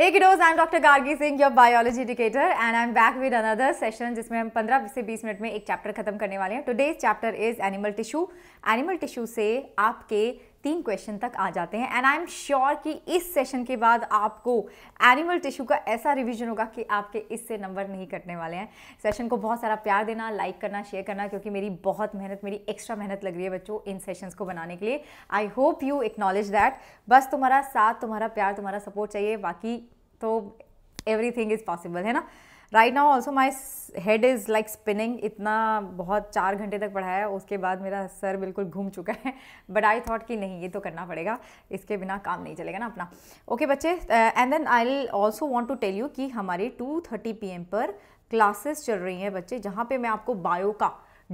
Hey kiddos, I'm Dr. Gargi Singh, your biology educator and I'm back with another session जिसमें हम 15 से 20 minute में एक chapter खत्म करने वाले हैं today's chapter is animal tissue animal tissue से आपके तीन क्वेश्चन तक आ जाते हैं एंड आई एम श्योर कि इस सेशन के बाद आपको एनिमल टिश्यू का ऐसा रिवीजन होगा कि आपके इससे नंबर नहीं कटने वाले हैं सेशन को बहुत सारा प्यार देना लाइक करना शेयर करना क्योंकि मेरी बहुत मेहनत मेरी एक्स्ट्रा मेहनत लग रही है बच्चों इन सेशंस को बनाने के लिए I hope you acknowledge that बस तुम्हारा साथ तुम्हारा प्यार तुम्हारा सपोर्ट चाहिए बाकी तो एवरी थिंग इज़ पॉसिबल है ना right now also my head is like spinning इतना बहुत चार घंटे तक पढ़ाया उसके बाद मेरा सर बिल्कुल घूम चुका है बट आई थॉट कि नहीं ये तो करना पड़ेगा इसके बिना काम नहीं चलेगा ना अपना ओके okay, बच्चे and then I also want to tell you कि हमारी टू थर्टी पी एम पर क्लासेस चल रही हैं बच्चे जहाँ पे मैं आपको बायो का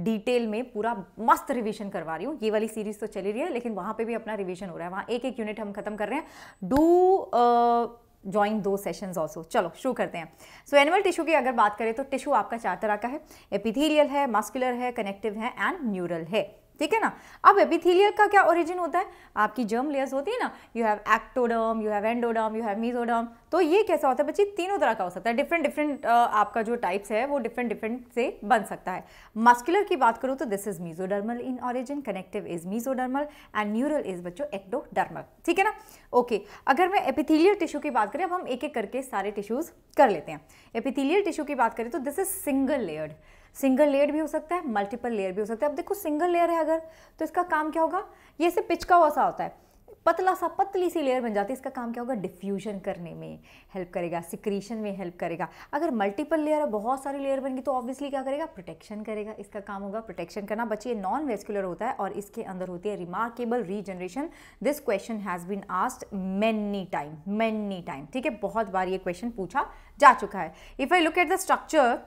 डिटेल में पूरा मस्त रिवीजन करवा रही हूँ ये वाली सीरीज़ तो चली रही है लेकिन वहाँ पे भी अपना रिवीजन हो रहा है वहाँ एक एक यूनिट हम खत्म कर रहे हैं डू ज्वाइन दो सेशंस ऑल्सो चलो शुरू करते हैं सो एनिमल टिश्यू की अगर बात करें तो टिश्यू आपका चार तरह का है एपिथीलियल है मस्कुलर है कनेक्टिव है एंड न्यूरल है ठीक है ना अब एपिथीलियल का क्या ओरिजिन होता है आपकी जर्म लेयर्स होती है ना you have ectoderm you have endoderm you have mesoderm तो ये कैसा होता है बच्ची तीनों तरह का हो सकता है डिफरेंट डिफरेंट आपका जो टाइप्स है वो डिफरेंट डिफरेंट से बन सकता है मस्कुलर की बात करूँ तो this is mesodermal in origin connective is mesodermal and neural is बच्चो एक्टोडर्मल ठीक है ना ओके अगर मैं एपिथीलियल टिश्यू की बात करें अब हम एक एक करके सारे टिश्यूज़ कर लेते हैं एपिथीलियल टिश्यू की बात करें तो this is single layered single layer भी हो सकता है मल्टीपल लेयर भी हो सकता है अब देखो सिंगल लेयर है अगर तो इसका काम क्या होगा ये सिर्फ पिचका हुआ सा होता है पतला सा पतली सी लेयर बन जाती है इसका काम क्या होगा डिफ्यूजन करने में हेल्प करेगा सिक्रीशन में हेल्प करेगा अगर मल्टीपल लेयर है बहुत सारी लेयर बन गई तो ऑब्वियसली क्या करेगा प्रोटेक्शन करेगा इसका काम होगा प्रोटेक्शन करना बच्चे नॉन वेस्कुलर होता है और इसके अंदर होती है remarkable regeneration this question has been asked many time many time ठीक है बहुत बार ये क्वेश्चन पूछा जा चुका है if I look at the structure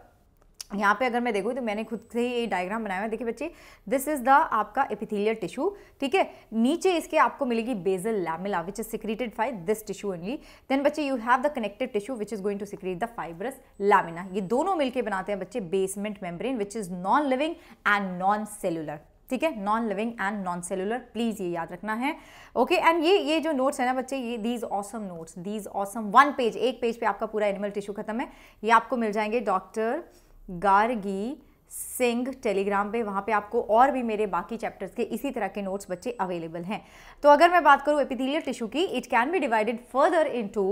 यहाँ पे अगर मैं देखूँ तो मैंने खुद से ही ये डायग्राम बनाया हुआ है देखिए बच्चे दिस इज़ द आपका एपिथेलियल टिश्यू ठीक है नीचे इसके आपको मिलेगी basal lamina which is secreted by this tissue only then बच्चे you have the connected tissue which is going to secrete the fibrous lamina ये दोनों मिलकर बनाते हैं बच्चे basement membrane which is non living and non cellular ठीक है non living and non cellular please ये याद रखना है ओके okay, एंड ये ये जो नोट्स है ना बच्चे ये these awesome notes these awesome one page एक पेज पे आपका पूरा एनिमल टिश्यू खत्म है ये आपको मिल जाएंगे डॉक्टर गार्गी सिंह टेलीग्राम पे वहाँ पे आपको और भी मेरे बाकी चैप्टर्स के इसी तरह के नोट्स बच्चे अवेलेबल हैं तो अगर मैं बात करूँ एपिथेलियल टिश्यू की it can be divided further into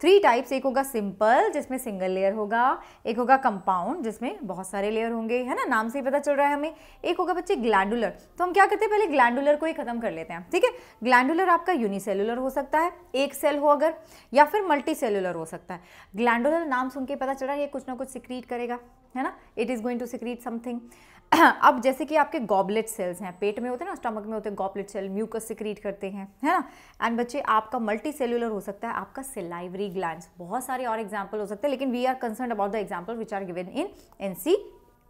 three types एक होगा सिंपल जिसमें सिंगल लेयर होगा एक होगा कंपाउंड जिसमें बहुत सारे लेयर होंगे है ना नाम से ही पता चल रहा है हमें एक होगा बच्चे ग्लैंडुलर तो हम क्या करते हैं पहले ग्लैंडुलर को ही खत्म कर लेते हैं ठीक है ग्लैंडुलर आपका यूनिसेलुलर हो सकता है एक सेल हो अगर या फिर मल्टी सेलुलर हो सकता है ग्लैंडुलर नाम सुन के पता चल रहा है ये कुछ ना कुछ सिक्रीट करेगा है ना it is going to secrete something अब जैसे कि आपके गॉबलेट सेल्स हैं पेट में होते हैं ना स्टमक में होते हैं गॉबलेट सेल म्यूकस सिक्रीट करते हैं है ना एंड बच्चे आपका मल्टी सेलुलर हो सकता है आपका सिलाइवरी ग्लैंड बहुत सारे और एग्जाम्पल हो सकते हैं लेकिन we are concern about the example which are given in N C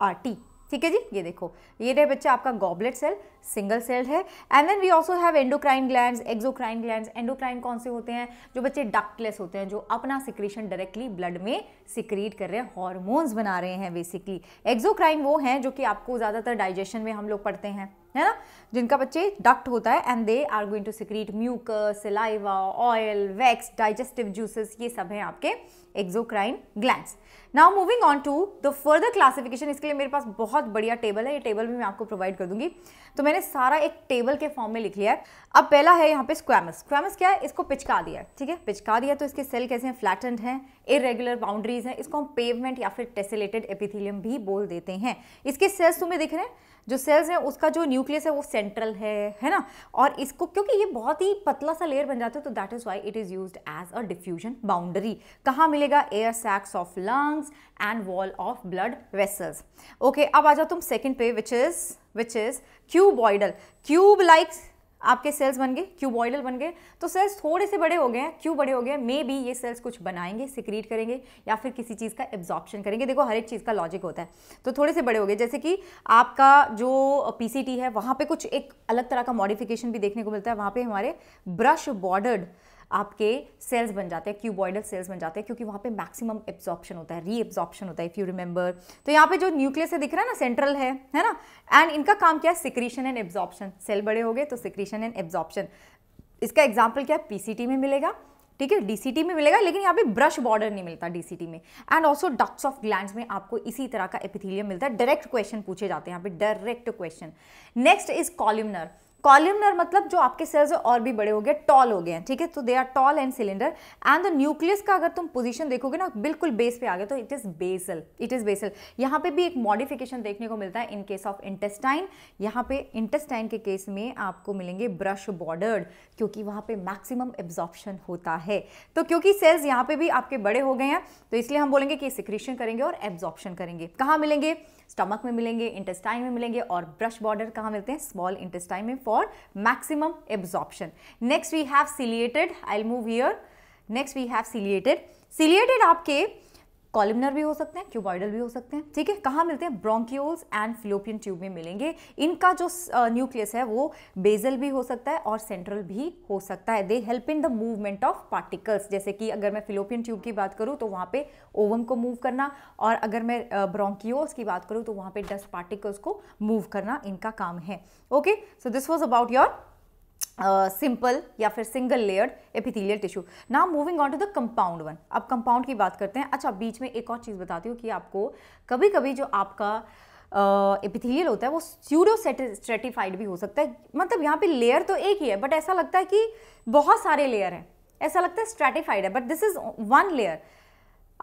R T ठीक है जी ये देखो ये रहे बच्चे आपका गॉबलेट सेल सिंगल सेल्ड है and then we also have endocrine gland exocrine gland endocrine कौन से होते हैं जो बच्चे डक्टलेस होते हैं जो अपना सिक्रेशन डायरेक्टली ब्लड में सिक्रीट कर रहे हैं हॉर्मोन्स बना रहे हैं बेसिकली एक्जोक्राइन वो हैं जो कि आपको ज़्यादातर डाइजेशन में हम लोग पढ़ते हैं है ना जिनका बच्चे डक्ट होता है and they are going to secrete mucus saliva oil wax digestive juices ये सब हैं आपके exocrine glands now moving on to the further classification इसके लिए मेरे पास बहुत बढ़िया टेबल है ये टेबल भी मैं आपको प्रोवाइड कर दूंगी तो मैंने सारा एक टेबल के फॉर्म में लिख लिया है अब पहला है यहाँ पे स्क्वामस स्क्वामस क्या है इसको पिचका दिया है ठीक है पिचका दिया तो इसके सेल कैसे हैं फ्लैटेंड हैं इरेगुलर बाउंड्रीज हैं इसको हम पेवमेंट या फिर टेसिलेटेड एपिथिलियम भी बोल देते हैं इसके सेल्स तुम्हें दिख रहे हैं जो सेल्स हैं उसका जो न्यूक्लियस है वो सेंट्रल है है ना और इसको क्योंकि ये बहुत ही पतला सा लेयर बन जाता है तो that is why it is use as a diffusion boundary कहाँ मिलेगा air sacs of lungs and wall of blood vessels okay अब आ जाओ तुम सेकेंड पे which is which is cuboidal cube like आपके सेल्स बन गए क्यूबॉइडल बन गए तो सेल्स थोड़े से बड़े हो गए हैं क्यों बड़े हो गए मे बी ये सेल्स कुछ बनाएंगे सिक्रीट करेंगे या फिर किसी चीज़ का एब्जॉर्प्शन करेंगे देखो हर एक चीज़ का लॉजिक होता है तो थोड़े से बड़े हो गए जैसे कि आपका जो पी है वहाँ पर कुछ एक अलग तरह का मॉडिफिकेशन भी देखने को मिलता है वहाँ पर हमारे ब्रश बॉर्डर्ड आपके सेल्स बन जाते हैं क्यूबॉइडल सेल्स बन जाते हैं क्योंकि वहाँ पे मैक्सिमम एब्जॉर्प्शन होता है री एब्जॉर्प्शन होता है इफ़ यू रिमेंबर तो यहाँ पे जो न्यूक्लियस है दिख रहा है ना सेंट्रल है है ना एंड इनका काम क्या है सिक्रीशन एंड एब्जॉर्प्शन सेल बड़े हो गए तो सिक्रीशन एंड एब्जॉर्प्शन इसका एग्जाम्पल क्या है पी में मिलेगा ठीक है डीसीटी में मिलेगा लेकिन यहाँ पे ब्रश बॉर्डर नहीं मिलता डीसीटी में and also ducts of gland में आपको इसी तरह का एपिथीलियम मिलता है डायरेक्ट क्वेश्चन पूछे जाते हैं यहाँ पे direct question next is columnar columnar मतलब जो आपके सेल्स और भी बड़े हो गए टॉल हो गए हैं ठीक है तो they are tall and cylinder and the nucleus का अगर तुम पोजीशन देखोगे ना बिल्कुल बेस पे आ गए तो it is basal it is basal यहाँ पे भी एक मॉडिफिकेशन देखने को मिलता है इन केस ऑफ इंटेस्टाइन यहाँ पे इंटेस्टाइन के केस में आपको मिलेंगे ब्रश बॉर्डर्ड क्योंकि वहाँ पे मैक्सिमम एब्जॉर्प्शन होता है तो क्योंकि सेल्स यहाँ पे भी आपके बड़े हो गए हैं तो इसलिए हम बोलेंगे कि सिक्रीशन करेंगे और एब्जॉर्प्शन करेंगे कहाँ मिलेंगे स्टमक में मिलेंगे इंटेस्टाइन में मिलेंगे और ब्रश बॉर्डर कहाँ मिलते हैं स्मॉल इंटेस्टाइन में for maximum absorption next we have ciliated I move here next we have ciliated ciliated आपके कॉलिमनर भी हो सकते हैं क्यूबॉइडल भी हो सकते हैं ठीक है कहाँ मिलते हैं ब्रोंकियोल्स एंड फिलोपियन ट्यूब में मिलेंगे इनका जो न्यूक्लियस है वो बेजल भी हो सकता है और सेंट्रल भी हो सकता है they help in the movement of particles जैसे कि अगर मैं फिलोपियन ट्यूब की बात करूँ तो वहाँ पे ओवम को मूव करना और अगर मैं ब्रोंक्योल्स की बात करूँ तो वहाँ पे डस्ट पार्टिकल्स को मूव करना इनका काम है okay so this was about your simple uh, या फिर single layered epithelial tissue now moving on to the compound one अब कंपाउंड की बात करते हैं अच्छा बीच में एक और चीज़ बताती हूँ कि आपको कभी कभी जो आपका एपिथेलियल uh, होता है वो स्यूडो स्ट्रेटिफाइड भी हो सकता है मतलब यहाँ पे लेयर तो एक ही है बट ऐसा लगता है कि बहुत सारे लेयर हैं ऐसा लगता है स्ट्रेटिफाइड है but this is one layer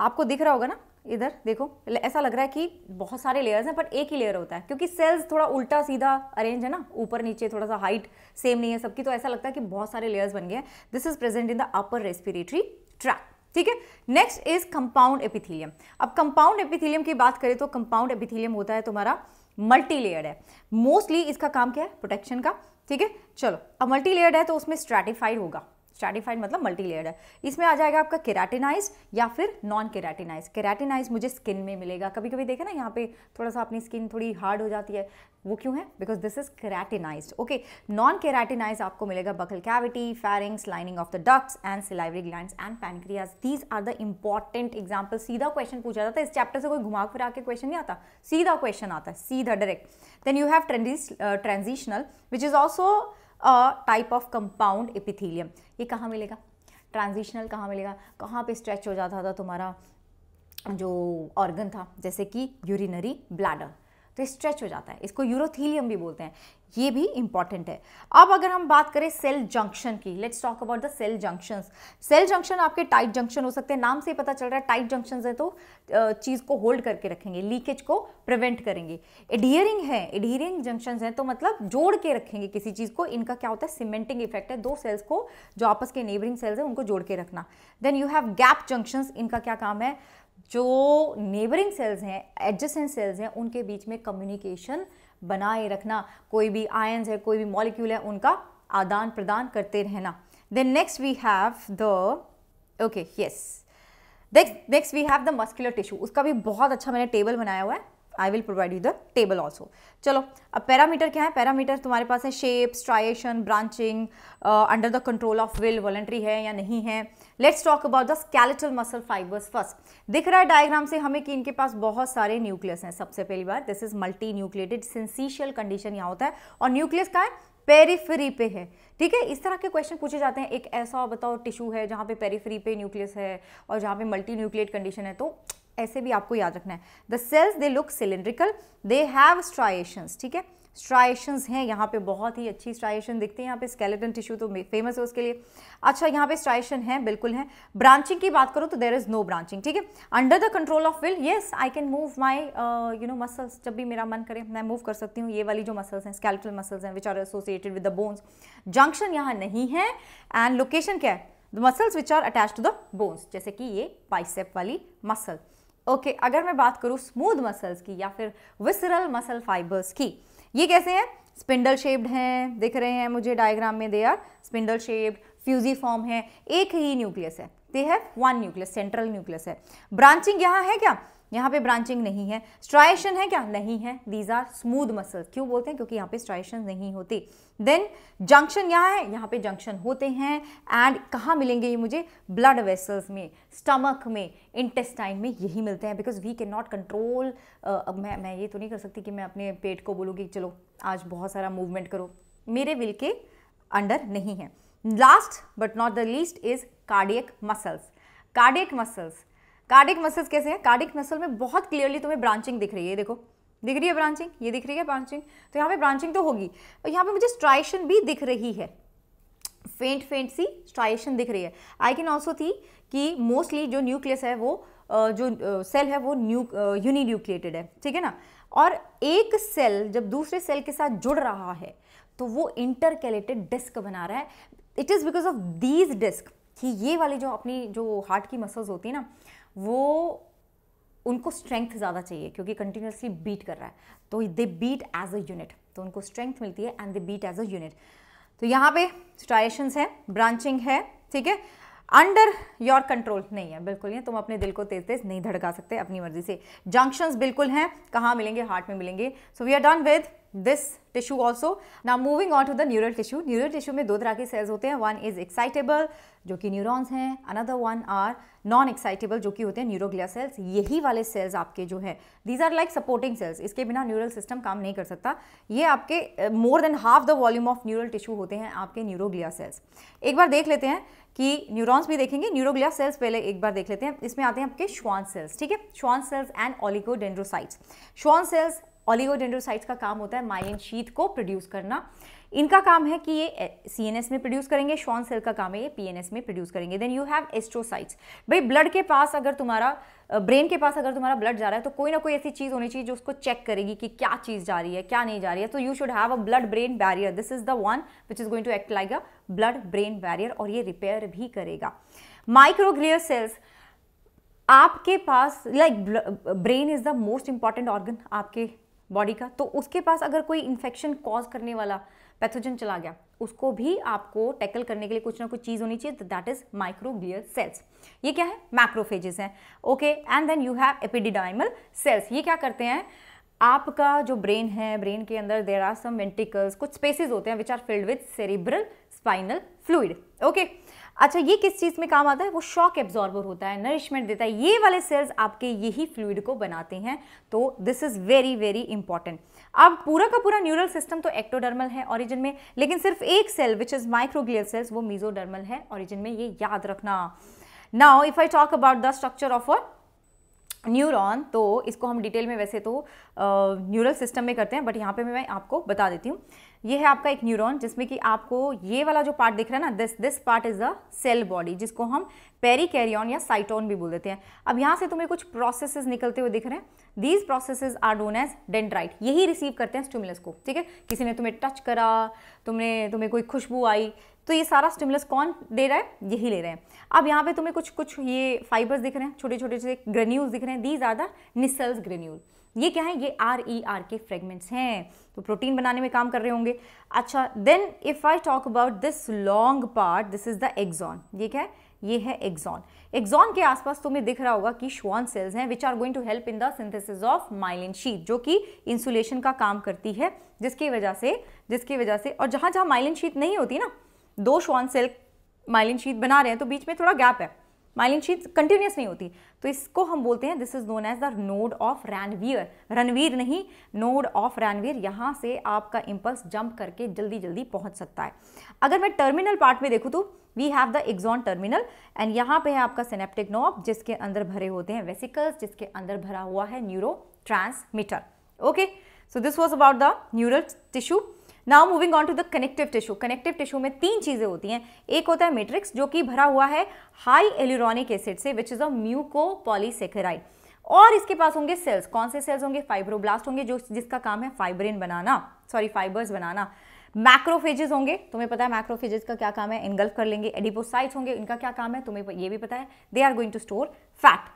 आपको दिख रहा होगा ना इधर देखो ऐसा लग रहा है कि बहुत सारे लेयर्स हैं बट एक ही लेयर होता है क्योंकि सेल्स थोड़ा उल्टा सीधा अरेंज है ना ऊपर नीचे थोड़ा सा हाइट सेम नहीं है सबकी तो ऐसा लगता है कि बहुत सारे लेयर्स बन गए हैं this is present in the upper respiratory tract ठीक है नेक्स्ट इज कंपाउंड एपिथीलियम अब कंपाउंड एपिथीलियम की बात करें तो कंपाउंड एपिथीलियम होता है तुम्हारा मल्टी लेयर है मोस्टली इसका काम क्या है प्रोटेक्शन का ठीक है चलो अब मल्टी लेयर्ड है तो उसमें स्ट्रेटिफाइड होगा स्ट्रैटिफाइड मतलब मल्टी लेयर्ड है इसमें आ जाएगा आपका केराटिनाइज या फिर नॉन केराटिनाइज केराटिनाइज मुझे स्किन में मिलेगा कभी कभी देखे ना यहाँ पे थोड़ा सा अपनी स्किन थोड़ी हार्ड हो जाती है वो क्यों है because this is keratinize okay non keratinize आपको मिलेगा buccal cavity pharynx lining of the ducts and salivary gland and pancreas these are the important example सीधा क्वेश्चन पूछा जाता है इस चैप्टर से कोई घुमा फिरा के क्वेश्चन नहीं आता सीधा क्वेश्चन आता है सीधा direct then you have transitional which is also a type of compound epithelium ये कहाँ मिलेगा ट्रांजिशनल कहाँ मिलेगा कहाँ पे स्ट्रेच हो जाता था तुम्हारा जो ऑर्गन था जैसे कि यूरिनरी ब्लैडर तो स्ट्रेच हो जाता है इसको यूरोथीलियम भी बोलते हैं ये भी इंपॉर्टेंट है अब अगर हम बात करें सेल जंक्शन की let's talk about the cell junction cell junction आपके टाइट जंक्शन हो सकते हैं नाम से ही पता चल रहा है टाइट जंक्शन है तो चीज़ को होल्ड करके रखेंगे लीकेज को प्रिवेंट करेंगे एडियरिंग है एडियरिंग जंक्शन है तो मतलब जोड़ के रखेंगे किसी चीज़ को इनका क्या होता है सीमेंटिंग इफेक्ट है दो सेल्स को जो आपस के नेबरिंग सेल्स हैं उनको जोड़ के रखना then you have gap junction इनका क्या काम है जो नेबरिंग सेल्स हैं एडजस्टेंट सेल्स हैं उनके बीच में कम्युनिकेशन बनाए रखना कोई भी आयन्स है कोई भी मॉलिक्यूल है उनका आदान प्रदान करते रहना then next we have the okay yes next we have the muscular tissue उसका भी बहुत अच्छा मैंने टेबल बनाया हुआ है I will provide you the table also चलो अब पैरामीटर क्या है पैरामीटर तुम्हारे पास है shape striation branching under the control of will voluntary है या नहीं है let's talk about the skeletal muscle fibres first दिख रहा है डायग्राम से हमें कि इनके पास बहुत सारे न्यूक्लियस हैं सबसे पहली बार this is multinucleated syncytial condition यहाँ होता है और न्यूक्लियस का है पेरीफ्री पे है ठीक है इस तरह के क्वेश्चन पूछे जाते हैं एक ऐसा बताओ टिश्यू है जहाँ पे पेरीफ्री पे न्यूक्लियस है और जहाँ पे मल्टी न्यूक्लियट कंडीशन है तो ऐसे भी आपको याद रखना है the cells they look cylindrical they have striations ठीक है स्ट्राइशंस हैं यहाँ पे बहुत ही अच्छी स्ट्राइशन दिखती है यहाँ पे स्केलेटन टिश्यू तो फेमस है उसके लिए अच्छा यहाँ पे स्ट्राइशन है बिल्कुल है ब्रांचिंग की बात करो तो देर इज़ नो ब्रांचिंग ठीक है under the control of will yes I can move my you know muscles जब भी मेरा मन करे मैं मूव कर सकती हूँ ये वाली जो मसल्स हैं स्केलेटल मसल्स हैं which are associated with the bones junction यहाँ नहीं है एंड लोकेशन क्या है the muscles which are attach to the bones जैसे कि ये बाइसेप वाली मसल्स ओके okay, अगर मैं बात करूँ स्मूथ मसल्स की या फिर विसरल मसल फाइबर्स की ये कैसे हैं स्पिंडल शेप्ड हैं दिख रहे हैं मुझे डायग्राम में they are spindle shaped fusiform है एक ही न्यूक्लियस है they have one nucleus central nucleus है ब्रांचिंग यहाँ है क्या यहाँ पे ब्रांचिंग नहीं है स्ट्राइशन है क्या नहीं है दीज आर स्मूद मसल्स क्यों बोलते हैं क्योंकि यहाँ पे स्ट्राइशन नहीं होती देन जंक्शन यहाँ है यहाँ पे जंक्शन होते हैं एंड कहाँ मिलेंगे ये मुझे ब्लड वेसल्स में स्टमक में इंटेस्टाइन में यही मिलते हैं because we can not control अब मैं मैं ये तो नहीं कर सकती कि मैं अपने पेट को बोलूँगी चलो आज बहुत सारा मूवमेंट करो मेरे विल के अंडर नहीं है last but not the least is cardiac muscles cardiac muscles cardiac muscles कैसे हैं कार्डिक मसल में बहुत क्लियरली तुम्हें ब्रांचिंग दिख रही है देखो दिख रही है ब्रांचिंग ये दिख रही है ब्रांचिंग तो यहाँ पे ब्रांचिंग तो होगी और यहाँ पे मुझे स्ट्राइशन भी दिख रही है फेंट फेंट सी स्ट्राइशन दिख रही है आई कैन ऑल्सो थी कि मोस्टली जो न्यूक्लियस है वो जो सेल है वो न्यू यूनिन्यूक्लिएटेड है ठीक है ना और एक सेल जब दूसरे सेल के साथ जुड़ रहा है तो वो इंटरकैलेटेड डिस्क बना रहा है it is because of these disc कि ये वाली जो अपनी जो हार्ट की मसल्स होती है ना वो उनको स्ट्रेंथ ज़्यादा चाहिए क्योंकि कंटिन्यूसली बीट कर रहा है तो they beat as a unit तो उनको स्ट्रेंथ मिलती है and they beat as a unit तो यहाँ पे स्ट्राइशंस है ब्रांचिंग है ठीक है अंडर योर कंट्रोल नहीं है बिल्कुल नहीं तुम अपने दिल को तेज तेज नहीं धड़का सकते अपनी मर्जी से जंक्शंस बिल्कुल हैं कहाँ मिलेंगे हार्ट में मिलेंगे so we are done with this tissue also ना moving on to the neural tissue neural tissue में दो तरह के सेल्स होते हैं वन इज एक्साइटेबल जो कि न्यूरॉन्स हैं another one are non excitable जो कि होते हैं न्यूरोग्लिया सेल्स यही वाले सेल्स आपके जो है these are like supporting cells इसके बिना न्यूरल सिस्टम काम नहीं कर सकता ये आपके more than half the volume of neural tissue होते हैं आपके न्यूरोग्लिया सेल्स एक बार देख लेते हैं कि न्यूरोन्स भी देखेंगे न्यूरोग्लिया सेल्स पहले एक बार देख लेते हैं इसमें आते हैं आपके श्वान सेल्स ठीक है Schwann cells and ऑलिकोडेंड्रोसाइट्स Schwann cells oligodendrocytes का काम होता है माइन शीत को प्रोड्यूस करना इनका काम है कि ये सी में प्रोड्यूस करेंगे श्वान सेल का काम है ये पी में प्रोड्यूस करेंगे देन यू हैव एस्ट्रोसाइट्स भाई ब्लड के पास अगर तुम्हारा ब्रेन के पास अगर तुम्हारा ब्लड जा रहा है तो कोई ना कोई ऐसी चीज़ होनी चाहिए जो उसको चेक करेगी कि क्या चीज़ जा रही है क्या नहीं जा रही है तो you should have a blood brain barrier this is the one which is going to act like a blood brain barrier और ये रिपेयर भी करेगा माइक्रोग्लियर सेल्स आपके पास like brain is the most important organ आपके body का तो उसके पास अगर कोई इन्फेक्शन कॉज करने वाला पैथोजन चला गया उसको भी आपको टैकल करने के लिए कुछ ना कुछ चीज़ होनी चाहिए दैट इज़ माइक्रोग्लियर सेल्स ये क्या है मैक्रोफेजेस हैं okay and then you have epididymal cells ये क्या करते हैं आपका जो ब्रेन है ब्रेन के अंदर देर आर सम वेंटिकल्स कुछ स्पेसिस होते हैं which are filled with cerebral spinal fluid okay अच्छा ये किस चीज़ में काम आता है वो शॉक एब्जॉर्बर होता है नरिशमेंट देता है ये वाले सेल्स आपके यही फ्लूड को बनाते हैं तो this is very very important अब पूरा का पूरा न्यूरल सिस्टम तो एक्टोडर्मल है ओरिजिन में लेकिन सिर्फ एक cell which is microglial cells वो मीजोडर्मल है ऑरिजिन में ये याद रखना now if I talk about the structure of a neuron तो इसको हम डिटेल में वैसे तो न्यूरल uh, सिस्टम में करते हैं बट यहाँ पे मैं आपको बता देती हूँ ये है आपका एक न्यूरॉन जिसमें कि आपको ये वाला जो पार्ट दिख रहा है ना this this part is the cell body जिसको हम पेरी या साइटोन भी बोल देते हैं अब यहाँ से तुम्हें कुछ प्रोसेसेस निकलते हुए दिख रहे हैं these processes are known as dendrite यही रिसीव करते हैं स्टिमुलस को ठीक है किसी ने तुम्हें टच करा तुमने तुम्हें कोई खुशबू आई तो ये सारा स्टिमुलस कौन दे रहा है यही ले रहे हैं अब यहाँ पे तुम्हें कुछ कुछ ये फाइबर्स दिख रहे हैं छोटे छोटे से ग्रेन्यूल्स दिख रहे हैं these are the Nissl's granule ये क्या है ये आर ई आर के फ्रेगमेंट्स हैं तो प्रोटीन बनाने में काम कर रहे होंगे अच्छा then if I talk about this long part this is the axon ये क्या है ये है एग्जॉन एग्जॉन के आसपास तुम्हें दिख रहा होगा कि श्वान सेल्स हैं which are going to help in the synthesis of myelin sheath जो कि इंसुलेशन का काम करती है जिसकी वजह से जिसकी वजह से और जहां जहाँ माइलिन शीट नहीं होती ना दो श्वान सेल माइलिन शीट बना रहे हैं तो बीच में थोड़ा गैप है माइलिन शीट कंटिन्यूस नहीं होती तो इसको हम बोलते हैं this is known as the node of Ranvier Ranveer नहीं नोड ऑफ रैनवीर यहाँ से आपका इम्पल्स जंप करके जल्दी जल्दी पहुँच सकता है अगर मैं टर्मिनल पार्ट में देखूँ तो we have the axon terminal end यहाँ पे है आपका सिनेप्टिक नॉब जिसके अंदर भरे होते हैं वेसिकल्स जिसके अंदर भरा हुआ है neuro okay so this was about the neural tissue now moving on to the connective tissue connective tissue में तीन चीज़ें होती हैं एक होता है मेट्रिक्स जो कि भरा हुआ है हाई एल्यूरोनिक एसिड से which is a mucopolysaccharide और इसके पास होंगे सेल्स कौन से सेल्स होंगे फाइब्रोब्लास्ट होंगे जो जिसका काम है फाइब्रिन बनाना सॉरी फाइबर्स बनाना मैक्रोफेजेस होंगे तुम्हें पता है मैक्रोफेजेस का क्या काम है इनगल्फ कर लेंगे एडिपोसाइट्स होंगे इनका क्या काम है तुम्हें ये भी पता है they are going to store fat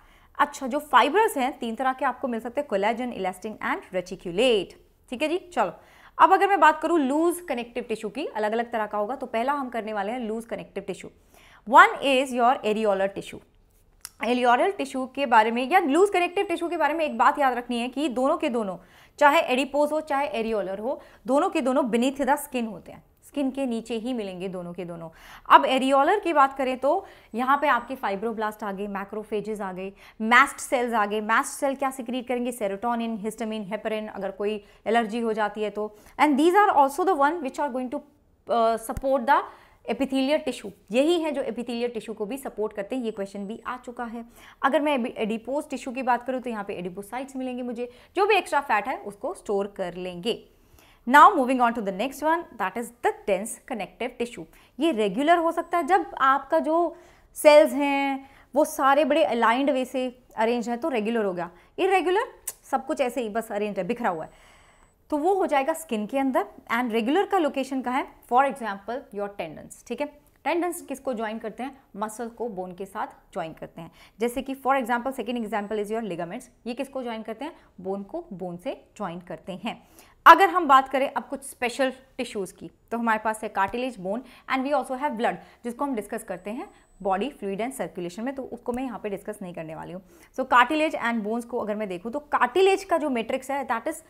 अच्छा जो फाइबर्स हैं तीन तरह के आपको मिल सकते हैं कोलेजन इलास्टिन एंड रेटिक्यूलेट ठीक है जी चलो अब अगर मैं बात करूँ लूज कनेक्टिव टिश्यू की अलग अलग तरह का होगा तो पहला हम करने वाले हैं loose connective tissue one is your areolar tissue areolar tissue के बारे में या लूज कनेक्टिव टिश्यू के बारे में एक बात याद रखनी है कि दोनों के दोनों चाहे एडिपोज हो चाहे एरियोलर हो दोनों के दोनों बिनीथ द स्किन होते हैं स्किन के नीचे ही मिलेंगे दोनों के दोनों अब एरियोलर की बात करें तो यहाँ पे आपके फाइब्रोब्लास्ट आ गए मैक्रोफेजेस आ गए मैस्ट सेल्स आ गए मैस्ट सेल क्या सिक्रीट करेंगे सेरोटोनिन हिस्टामिन हेपरिन अगर कोई एलर्जी हो जाती है तो and these are also the one which are going to support the epithelial tissue यही है जो एपिथीलियर टिश्यू को भी सपोर्ट करते हैं ये क्वेश्चन भी आ चुका है अगर मैं एडिपोज टिश्यू की बात करूँ तो यहाँ पे एडिपोसाइट्स मिलेंगे मुझे जो भी एक्स्ट्रा फैट है उसको स्टोर कर लेंगे now moving on to the next one that is the dense connective tissue ये रेगुलर हो सकता है जब आपका जो सेल्स हैं वो सारे बड़े अलाइंड वे से अरेंज है तो रेगुलर हो गया इरेगुलर सब कुछ ऐसे ही बस अरेंज है बिखरा हुआ है तो वो हो जाएगा स्किन के अंदर एंड रेगुलर का लोकेशन कहाँ है फॉर एग्जाम्पल योर टेंडेंस ठीक है टेंडेंस किसको ज्वाइन करते हैं मसल को बोन के साथ ज्वाइन करते हैं जैसे कि for example second example is your ligaments ये किसको ज्वाइन करते हैं बोन को बोन से ज्वाइन करते हैं अगर हम बात करें अब कुछ स्पेशल टिश्यूज़ की तो हमारे पास है cartilage bone and we also have blood जिसको हम डिस्कस करते हैं बॉडी फ्लूड एंड सर्कुलेशन में तो उसको मैं यहाँ पे डिस्कस नहीं करने वाली हूँ सो कार्टिलेज एंड बोन्स को अगर मैं देखूँ तो कार्टिलेज का जो मेट्रिक्स है that is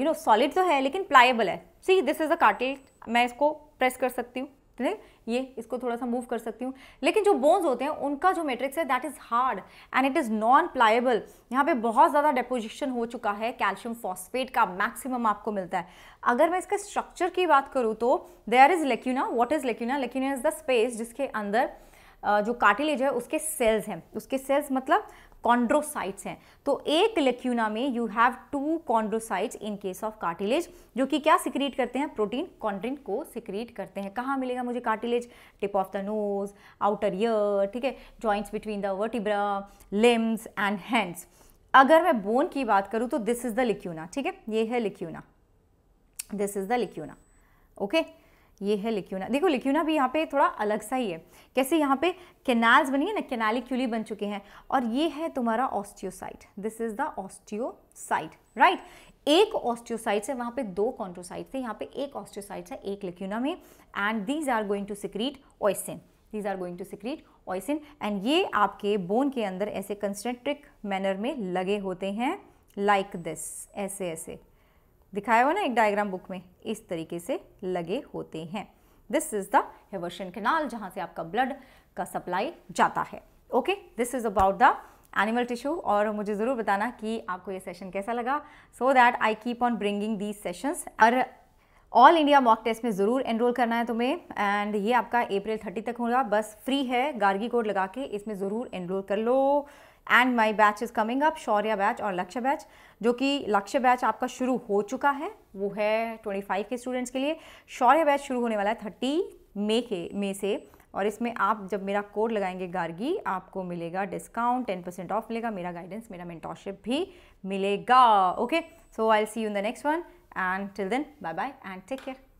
you know solid तो है लेकिन प्लाएबल है see this is a cartilage मैं इसको प्रेस कर सकती हूँ ठीक ये इसको थोड़ा सा मूव कर सकती हूँ लेकिन जो बोन्स होते हैं उनका जो मैट्रिक्स है that is hard and it is non pliable यहाँ पे बहुत ज़्यादा डेपोजिशन हो चुका है कैल्शियम फॉस्फेट का मैक्सिमम आपको मिलता है अगर मैं इसके स्ट्रक्चर की बात करूँ तो there is lacuna what is lacuna lacuna is the space जिसके अंदर जो कार्टिलेज है उसके सेल्स हैं उसके सेल्स मतलब कॉन्ड्रोसाइट्स हैं तो एक लेक्यूना में you have two chondrocytes in case of cartilage जो कि क्या सिक्रीट करते हैं प्रोटीन कॉन्ड्रिन को सिक्रीट करते हैं कहाँ मिलेगा मुझे cartilage tip of the nose outer ear ठीक है joints between the vertebra limbs and hands अगर मैं बोन की बात करूँ तो दिस इज़ द लिक्यूना ठीक है ये है lacuna this is the lacuna okay okay? ये है लिक्यूना देखो लिक्यूना भी यहाँ पे थोड़ा अलग सा ही है कैसे यहाँ पे कैनाल्स बनी है ना कैनाली क्यूली बन चुके हैं और ये है तुम्हारा osteocyte this is the osteocyte right एक ऑस्टियोसाइट है वहाँ पे दो कॉन्ट्रोसाइट थे यहाँ पे एक ऑस्टियोसाइट है एक लिक्यूना में and these are going to secrete ossein these are going to secrete ossein and ये आपके बोन के अंदर ऐसे कंसेंट्रिक मैनर में लगे होते हैं लाइक like दिस ऐसे ऐसे दिखाया हुआ ना एक डायग्राम बुक में इस तरीके से लगे होते हैं this is the Haversian canal जहाँ से आपका ब्लड का सप्लाई जाता है okay this is about the animal tissue और मुझे ज़रूर बताना कि आपको ये सेशन कैसा लगा so that I keep on bringing these sessions और ऑल इंडिया मॉक टेस्ट में ज़रूर एनरोल करना है तुम्हें एंड ये आपका अप्रैल थर्टी तक होगा बस फ्री है गार्गी कोड लगा के इसमें ज़रूर एनरोल कर लो and my batch is coming up Shaurya batch और लक्ष्य बैच जो कि लक्ष्य बैच आपका शुरू हो चुका है वो है 25 के स्टूडेंट्स के लिए शौर्य बैच शुरू होने वाला है थर्टी मे के मे से और इसमें आप जब मेरा कोड लगाएंगे गार्गी आपको मिलेगा डिस्काउंट टेन परसेंट ऑफ मिलेगा मेरा गाइडेंस मेरा मेंटोरशिप भी मिलेगा okay so I see you in the next one and till then bye bye and take care